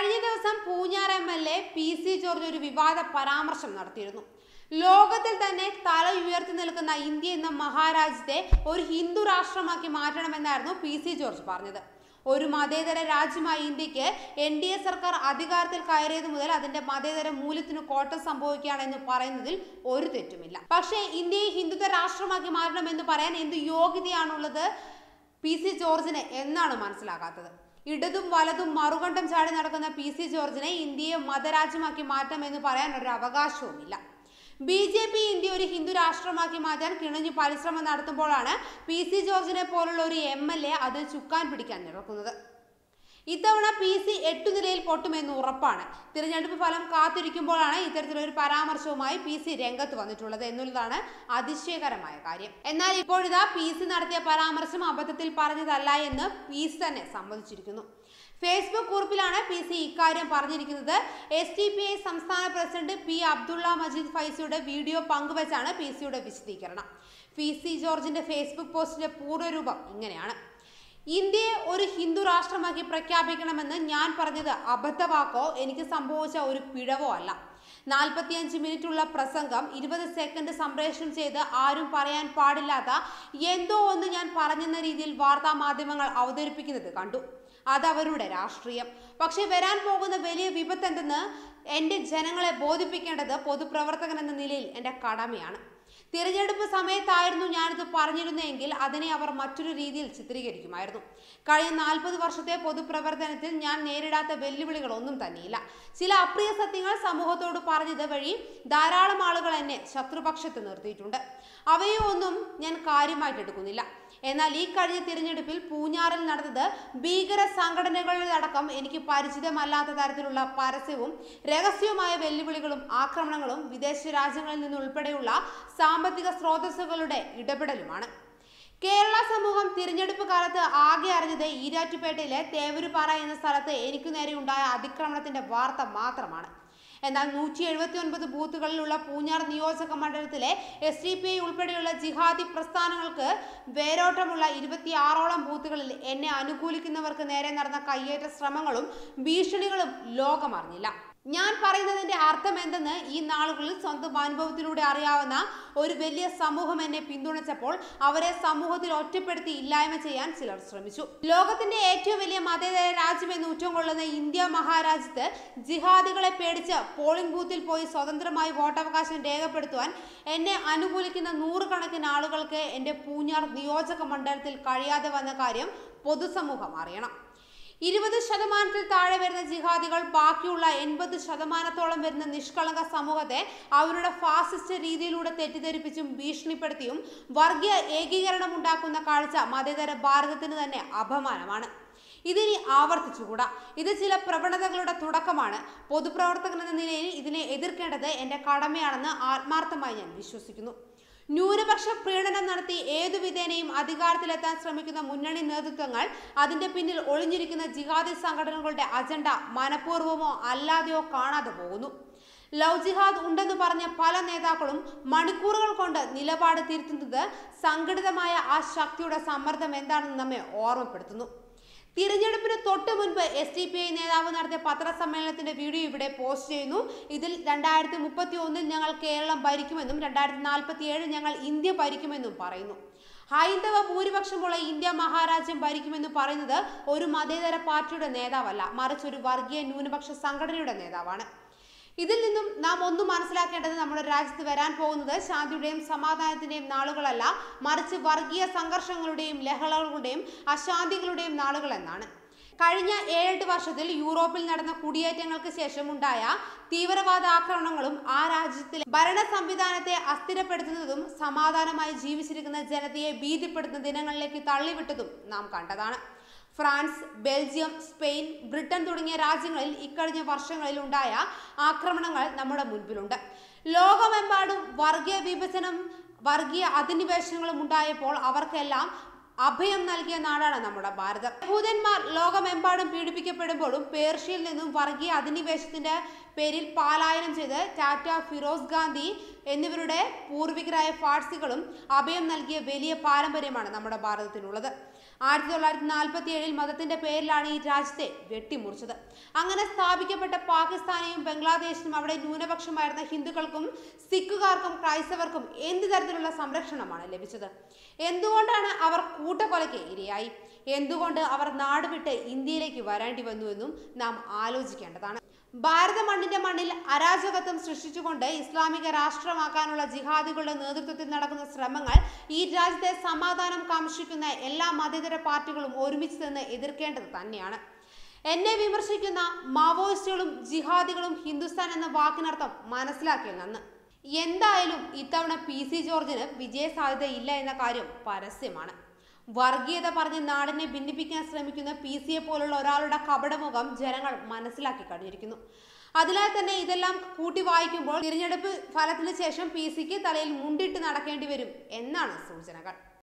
കഴിഞ്ഞ ദിവസം Poonjar M L A P C George ഒരു വിവാദ പരാമർശം നടത്തിയിരുന്നു ലോകത്തിൽ തന്നെ തല ഉയർത്തി നിൽക്കുന്ന ഇന്ത്യ എന്ന മഹാരാജ്യത്തെ ഒരു ഹിന്ദു രാഷ്ട്രമാക്കി മാറ്റണമെന്നായിരുന്നു പി സി ജോർജ് പറഞ്ഞത് ഒരു മതേതര രാജ്യമായ ഇന്ത്യക്ക് എൻ ഡി എ സർക്കാർ അധികാരത്തിൽ കയറിയത് മുതൽ അതിന്റെ മതേതര മൂല്യത്തിന് കോട്ടം എന്ന് പറയുന്നതിൽ ഒരു തെറ്റുമില്ല പക്ഷേ ഇന്ത്യയെ ഹിന്ദുത്വ രാഷ്ട്രമാക്കി എന്ന് പറയാൻ എന്ത് യോഗ്യതയാണുള്ളത് പി സി ജോർജിന് എന്നാണ് മനസ്സിലാകാത്തത് ഇടതും വലതും മറുകണ്ടം ചാടി നടക്കുന്ന പി സി ജോർജിനെ ഇന്ത്യയെ മതരാജ്യമാക്കി എന്ന് പറയാൻ ഒരു അവകാശവുമില്ല ബി ജെ പി ഇന്ത്യ ഒരു ഹിന്ദു രാഷ്ട്രമാക്കി മാറ്റാൻ കിണഞ്ഞു പരിശ്രമം നടത്തുമ്പോഴാണ് പി സി ജോർജിനെ പോലുള്ള ഒരു എം എൽ എ അത് ചുക്കാൻ പിടിക്കാൻ നിറക്കുന്നത് ഇത്തവണ പി സി എട്ടു നിലയിൽ പൊട്ടുമെന്ന് ഉറപ്പാണ് തിരഞ്ഞെടുപ്പ് ഫലം കാത്തിരിക്കുമ്പോഴാണ് ഇത്തരത്തിലൊരു പരാമർശവുമായി പി സി രംഗത്ത് വന്നിട്ടുള്ളത് എന്നുള്ളതാണ് അതിശയകരമായ കാര്യം എന്നാൽ ഇപ്പോഴിതാ പി സി നടത്തിയ പരാമർശം അബദ്ധത്തിൽ പറഞ്ഞതല്ല എന്ന് പി സി തന്നെ സമ്മതിച്ചിരിക്കുന്നു ഫേസ്ബുക്ക് കുറിപ്പിലാണ് പി സി ഇക്കാര്യം പറഞ്ഞിരിക്കുന്നത് എസ് ടി പി ഐ സംസ്ഥാന പ്രസിഡന്റ് പി അബ്ദുള്ള മജീദ് ഫൈസിയുടെ വീഡിയോ പങ്കുവച്ചാണ് പി സിയുടെ വിശദീകരണം പി സി ജോർജിന്റെ ഫേസ്ബുക്ക് പോസ്റ്റിന്റെ പൂർവ്വരൂപം ഇങ്ങനെയാണ് ഇന്ത്യയെ ഒരു ഹിന്ദു രാഷ്ട്രമാക്കി പ്രഖ്യാപിക്കണമെന്ന് ഞാൻ പറഞ്ഞത് അബദ്ധവാക്കോ എനിക്ക് സംഭവിച്ച ഒരു പിഴവോ അല്ല നാൽപ്പത്തിയഞ്ച് ഉള്ള പ്രസംഗം ഇരുപത് സെക്കൻഡ് സംപ്രേഷണം ചെയ്ത് ആരും പറയാൻ പാടില്ലാത്ത എന്തോ ഒന്ന് ഞാൻ പറഞ്ഞെന്ന രീതിയിൽ വാർത്താ മാധ്യമങ്ങൾ അവതരിപ്പിക്കുന്നത് കണ്ടു അതവരുടെ രാഷ്ട്രീയം പക്ഷെ വരാൻ പോകുന്ന വലിയ എന്തെന്ന് എൻ്റെ ജനങ്ങളെ ബോധിപ്പിക്കേണ്ടത് പൊതുപ്രവർത്തകൻ എന്ന നിലയിൽ എൻ്റെ കടമയാണ് തിരഞ്ഞെടുപ്പ് സമയത്തായിരുന്നു ഞാനിത് പറഞ്ഞിരുന്നെങ്കിൽ അതിനെ അവർ മറ്റൊരു രീതിയിൽ ചിത്രീകരിക്കുമായിരുന്നു കഴിഞ്ഞ നാൽപ്പത് വർഷത്തെ പൊതുപ്രവർത്തനത്തിൽ ഞാൻ നേരിടാത്ത വെല്ലുവിളികളൊന്നും തന്നെയില്ല ചില അപ്രിയ സത്യങ്ങൾ സമൂഹത്തോട് പറഞ്ഞത് വഴി ധാരാളം ആളുകൾ എന്നെ ശത്രുപക്ഷത്ത് നിർത്തിയിട്ടുണ്ട് അവയെ ഒന്നും ഞാൻ കാര്യമായിട്ട് എടുക്കുന്നില്ല എന്നാൽ ഈ കഴിഞ്ഞ തിരഞ്ഞെടുപ്പിൽ പൂഞ്ഞാറിൽ നടന്നത് ഭീകര സംഘടനകളിലടക്കം എനിക്ക് പരിചിതമല്ലാത്ത തരത്തിലുള്ള പരസ്യവും രഹസ്യവുമായ വെല്ലുവിളികളും ആക്രമണങ്ങളും വിദേശ രാജ്യങ്ങളിൽ നിന്നുൾപ്പെടെയുള്ള സാ സാമ്പത്തിക സ്രോതസ്സുകളുടെ ഇടപെടലുമാണ് കേരള സമൂഹം തിരഞ്ഞെടുപ്പ് കാലത്ത് ആകെ അറിഞ്ഞത് ഈരാറ്റുപേട്ടയിലെ തേവരുപാറ എന്ന സ്ഥലത്ത് എനിക്കു ഉണ്ടായ അതിക്രമണത്തിന്റെ വാർത്ത മാത്രമാണ് എന്നാൽ നൂറ്റി എഴുപത്തി ഒൻപത് ബൂത്തുകളിലുള്ള പൂഞ്ഞാർ നിയോജക മണ്ഡലത്തിലെ എസ് ഡി പി ഐ ഉൾപ്പെടെയുള്ള ജിഹാദി പ്രസ്ഥാനങ്ങൾക്ക് വേരോട്ടമുള്ള ഇരുപത്തിയാറോളം ബൂത്തുകളിൽ എന്നെ അനുകൂലിക്കുന്നവർക്ക് നേരെ നടന്ന കയ്യേറ്റ ശ്രമങ്ങളും ഭീഷണികളും ലോകമറിഞ്ഞില്ല ഞാൻ പറയുന്നതിൻ്റെ അർത്ഥം എന്തെന്ന് ഈ നാളുകളിൽ സ്വന്തം അനുഭവത്തിലൂടെ അറിയാവുന്ന ഒരു വലിയ സമൂഹം എന്നെ പിന്തുണച്ചപ്പോൾ അവരെ സമൂഹത്തിൽ ഒറ്റപ്പെടുത്തി ഇല്ലായ്മ ചെയ്യാൻ ചിലർ ശ്രമിച്ചു ലോകത്തിന്റെ ഏറ്റവും വലിയ മതേതര എന്ന് ഉറ്റം കൊള്ളുന്ന ഇന്ത്യ മഹാരാജ്യത്ത് ജിഹാദികളെ പേടിച്ച് പോളിംഗ് ബൂത്തിൽ പോയി സ്വതന്ത്രമായി വോട്ടവകാശം രേഖപ്പെടുത്തുവാൻ എന്നെ അനുകൂലിക്കുന്ന നൂറുകണക്കിന് ആളുകൾക്ക് എൻ്റെ പൂഞ്ഞാർ നിയോജക മണ്ഡലത്തിൽ കഴിയാതെ വന്ന കാര്യം പൊതുസമൂഹം അറിയണം ഇരുപത് ശതമാനത്തിൽ താഴെ വരുന്ന ജിഹാദികൾ ബാക്കിയുള്ള എൺപത് ശതമാനത്തോളം വരുന്ന നിഷ്കളങ്ക സമൂഹത്തെ അവരുടെ ഫാസിസ്റ്റ് രീതിയിലൂടെ തെറ്റിദ്ധരിപ്പിച്ചും ഭീഷണിപ്പെടുത്തിയും വർഗീയ ഏകീകരണം ഉണ്ടാക്കുന്ന കാഴ്ച മതേതര ഭാരതത്തിന് തന്നെ അപമാനമാണ് ഇതിനി ആവർത്തിച്ചുകൂടാ ഇത് ചില പ്രവണതകളുടെ തുടക്കമാണ് പൊതുപ്രവർത്തകൻ എന്ന നിലയിൽ ഇതിനെ എതിർക്കേണ്ടത് എൻ്റെ കടമയാണെന്ന് ആത്മാർത്ഥമായി ഞാൻ വിശ്വസിക്കുന്നു ന്യൂനപക്ഷ പ്രീണനം നടത്തി ഏതു വിധേനയും അധികാരത്തിലെത്താൻ ശ്രമിക്കുന്ന മുന്നണി നേതൃത്വങ്ങൾ അതിന്റെ പിന്നിൽ ഒളിഞ്ഞിരിക്കുന്ന ജിഹാദി സംഘടനകളുടെ അജണ്ട മനഃപൂർവ്വമോ അല്ലാതെയോ കാണാതെ പോകുന്നു ലവ് ജിഹാദ് ഉണ്ടെന്ന് പറഞ്ഞ പല നേതാക്കളും മണിക്കൂറുകൾ കൊണ്ട് നിലപാട് തിരുത്തുന്നത് സംഘടിതമായ ആ ശക്തിയുടെ സമ്മർദ്ദം എന്താണെന്ന് നമ്മെ ഓർമ്മപ്പെടുത്തുന്നു തിരഞ്ഞെടുപ്പിന് തൊട്ട് മുൻപ് എസ് ഡി പി ഐ നേതാവ് നടത്തിയ പത്രസമ്മേളനത്തിന്റെ വീഡിയോ ഇവിടെ പോസ്റ്റ് ചെയ്യുന്നു ഇതിൽ രണ്ടായിരത്തി മുപ്പത്തി ഒന്നിൽ ഞങ്ങൾ കേരളം ഭരിക്കുമെന്നും രണ്ടായിരത്തി നാൽപ്പത്തി ഏഴ് ഞങ്ങൾ ഇന്ത്യ ഭരിക്കുമെന്നും പറയുന്നു ഹൈന്ദവ ഭൂരിപക്ഷമുള്ള ഇന്ത്യ മഹാരാജ്യം ഭരിക്കുമെന്ന് പറയുന്നത് ഒരു മതേതര പാർട്ടിയുടെ നേതാവല്ല മറിച്ച് ഒരു വർഗീയ ന്യൂനപക്ഷ സംഘടനയുടെ നേതാവാണ് ഇതിൽ നിന്നും നാം ഒന്നും മനസ്സിലാക്കേണ്ടത് നമ്മുടെ രാജ്യത്ത് വരാൻ പോകുന്നത് ശാന്തിയുടെയും സമാധാനത്തിന്റെയും നാളുകളല്ല മറിച്ച് വർഗീയ സംഘർഷങ്ങളുടെയും ലഹളകളുടെയും അശാന്തികളുടെയും നാളുകൾ എന്നാണ് കഴിഞ്ഞ ഏഴെട്ട് വർഷത്തിൽ യൂറോപ്പിൽ നടന്ന കുടിയേറ്റങ്ങൾക്ക് ശേഷമുണ്ടായ തീവ്രവാദ ആക്രമണങ്ങളും ആ രാജ്യത്തിലെ ഭരണ സംവിധാനത്തെ അസ്ഥിരപ്പെടുത്തുന്നതും സമാധാനമായി ജീവിച്ചിരിക്കുന്ന ജനതയെ ഭീതിപ്പെടുത്തുന്ന ദിനങ്ങളിലേക്ക് തള്ളിവിട്ടതും നാം കണ്ടതാണ് ഫ്രാൻസ് ബെൽജിയം സ്പെയിൻ ബ്രിട്ടൻ തുടങ്ങിയ രാജ്യങ്ങളിൽ ഇക്കഴിഞ്ഞ വർഷങ്ങളിൽ ഉണ്ടായ ആക്രമണങ്ങൾ നമ്മുടെ മുൻപിലുണ്ട് ലോകമെമ്പാടും വർഗീയ വിഭജനം വർഗീയ അധിനിവേശങ്ങളും ഉണ്ടായപ്പോൾ അവർക്കെല്ലാം അഭയം നൽകിയ നാടാണ് നമ്മുടെ ഭാരതം ഭൂതന്മാർ ലോകമെമ്പാടും പീഡിപ്പിക്കപ്പെടുമ്പോഴും പേർഷ്യയിൽ നിന്നും വർഗീയ അധിനിവേശത്തിന്റെ പേരിൽ പാലായനം ചെയ്ത് ടാറ്റ ഫിറോസ് ഗാന്ധി എന്നിവരുടെ പൂർവികരായ ഫാഴ്സികളും അഭയം നൽകിയ വലിയ പാരമ്പര്യമാണ് നമ്മുടെ ഭാരതത്തിനുള്ളത് ആയിരത്തി തൊള്ളായിരത്തി നാൽപ്പത്തി ഏഴിൽ മതത്തിന്റെ പേരിലാണ് ഈ രാജ്യത്തെ വെട്ടിമുറിച്ചത് അങ്ങനെ സ്ഥാപിക്കപ്പെട്ട പാകിസ്ഥാനെയും ബംഗ്ലാദേശിനും അവിടെ ന്യൂനപക്ഷമായിരുന്ന ഹിന്ദുക്കൾക്കും സിഖുകാർക്കും ക്രൈസ്തവർക്കും എന്ത് തരത്തിലുള്ള സംരക്ഷണമാണ് ലഭിച്ചത് എന്തുകൊണ്ടാണ് അവർ കൂട്ടക്കൊലയ്ക്ക് ഇരയായി എന്തുകൊണ്ട് അവർ നാടുവിട്ട് ഇന്ത്യയിലേക്ക് വരേണ്ടി വന്നുവെന്നും നാം ആലോചിക്കേണ്ടതാണ് ഭാരത മണ്ണിന്റെ മണ്ണിൽ അരാജകത്വം സൃഷ്ടിച്ചുകൊണ്ട് ഇസ്ലാമിക രാഷ്ട്രമാക്കാനുള്ള ജിഹാദികളുടെ നേതൃത്വത്തിൽ നടക്കുന്ന ശ്രമങ്ങൾ ഈ രാജ്യത്തെ സമാധാനം കാക്ഷിക്കുന്ന എല്ലാ മതേതര പാർട്ടികളും ഒരുമിച്ച് നിന്ന് എതിർക്കേണ്ടത് തന്നെയാണ് എന്നെ വിമർശിക്കുന്ന മാവോയിസ്റ്റുകളും ജിഹാദികളും ഹിന്ദുസ്ഥാൻ എന്ന വാക്കിനർത്ഥം മനസ്സിലാക്കിയ നന്ന് എന്തായാലും ഇത്തവണ പി സി ജോർജിന് വിജയ സാധ്യത ഇല്ല എന്ന കാര്യം പരസ്യമാണ് വർഗീയത പറഞ്ഞ് നാടിനെ ഭിന്നിപ്പിക്കാൻ ശ്രമിക്കുന്ന പി എ പോലുള്ള ഒരാളുടെ കപടമുഖം ജനങ്ങൾ മനസ്സിലാക്കി കഴിഞ്ഞിരിക്കുന്നു അതിനാൽ തന്നെ ഇതെല്ലാം കൂട്ടി വായിക്കുമ്പോൾ തിരഞ്ഞെടുപ്പ് ഫലത്തിന് ശേഷം പി സിക്ക് തലയിൽ മുണ്ടിട്ട് നടക്കേണ്ടി വരും എന്നാണ് സൂചനകൾ